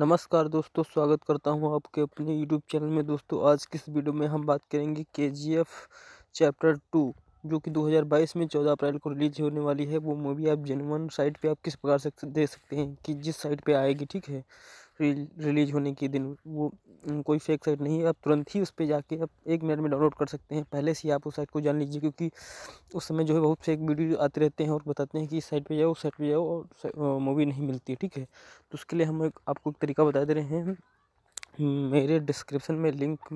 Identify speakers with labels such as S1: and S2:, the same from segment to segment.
S1: नमस्कार दोस्तों स्वागत करता हूं आपके अपने यूट्यूब चैनल में दोस्तों आज किस वीडियो में हम बात करेंगे के चैप्टर टू जो कि 2022 में 14 अप्रैल को रिलीज होने वाली है वो मूवी आप जनवन साइट पे आप किस प्रकार से देख सकते हैं कि जिस साइट पे आएगी ठीक है रिलीज होने के दिन वो कोई फेक साइट नहीं है आप तुरंत ही उस पर जाके आप एक मिनट में डाउनलोड कर सकते हैं पहले से ही आप उस साइट को जान लीजिए क्योंकि उस समय जो है बहुत फेक वीडियो आते रहते हैं और बताते हैं कि इस साइट पर जाओ उस साइट पर जाओ और मूवी नहीं मिलती ठीक है तो उसके लिए हम आपको एक तरीका बता दे रहे हैं मेरे डिस्क्रिप्सन में लिंक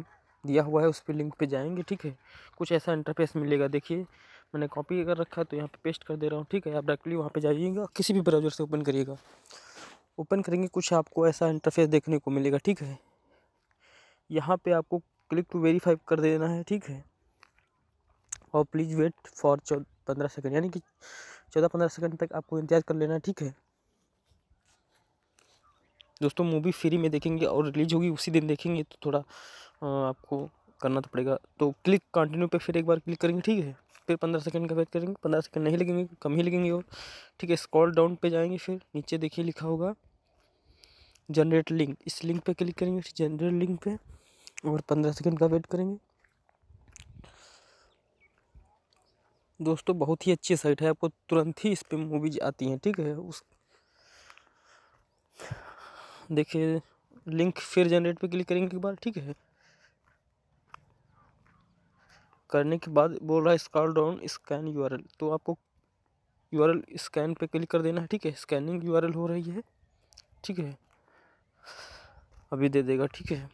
S1: दिया हुआ है उस पर लिंक पर जाएंगे ठीक है कुछ ऐसा इंटरफेस मिलेगा देखिए मैंने कॉपी कर रखा है तो यहाँ पे पेस्ट कर दे रहा हूँ ठीक है आप डायरेक्टली वहाँ पे जाइएगा किसी भी ब्राउज़र से ओपन करिएगा ओपन करेंगे कुछ आपको ऐसा इंटरफेस देखने को मिलेगा ठीक है यहाँ पे आपको क्लिक टू वेरीफाई कर देना है ठीक है और प्लीज़ वेट फॉर चौ पंद्रह सेकेंड यानी कि चौदह पंद्रह सेकेंड तक आपको इंतजार कर लेना है ठीक है दोस्तों मूवी फ्री में देखेंगे और रिलीज होगी उसी दिन देखेंगे तो थोड़ा आपको करना तो पड़ेगा तो क्लिक कंटिन्यू पे फिर एक बार क्लिक करेंगे ठीक है फिर पंद्रह सेकंड का वेट करेंगे पंद्रह सेकंड नहीं लगेंगे कम ही लगेंगे और ठीक है स्क्रॉल डाउन पे जाएंगे फिर नीचे देखिए लिखा होगा जनरेट लिंक इस लिंक पे क्लिक करेंगे जनरेट लिंक पर और पंद्रह सेकंड का वेट करेंगे दोस्तों बहुत ही अच्छी साइट है आपको तुरंत ही इस पर मूवीज आती हैं ठीक है उस देखिए लिंक फिर जनरेट पे क्लिक करेंगे एक बार ठीक है करने के बाद बोल रहा है स्कॉल डाउन स्कैन यूआरएल तो आपको यूआरएल स्कैन पे क्लिक कर देना है ठीक है स्कैनिंग यूआरएल हो रही है ठीक है अभी दे देगा ठीक है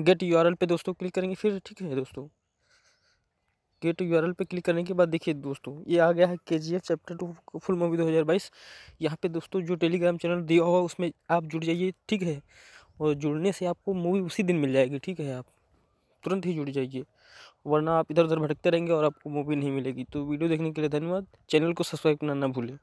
S1: गेट यू पे दोस्तों क्लिक करेंगे फिर ठीक है दोस्तों गेट यू पे क्लिक करने के बाद देखिए दोस्तों ये आ गया है K G F chapter two full movie दो हज़ार बाईस यहाँ पर दोस्तों जो टेलीग्राम चैनल दिया हुआ उसमें आप जुड़ जाइए ठीक है और जुड़ने से आपको मूवी उसी दिन मिल जाएगी ठीक है आप तुरंत ही जुड़ जाइए वरना आप इधर उधर भटकते रहेंगे और आपको मूवी नहीं मिलेगी तो वीडियो देखने के लिए धन्यवाद चैनल को सब्सक्राइब करना ना भूलें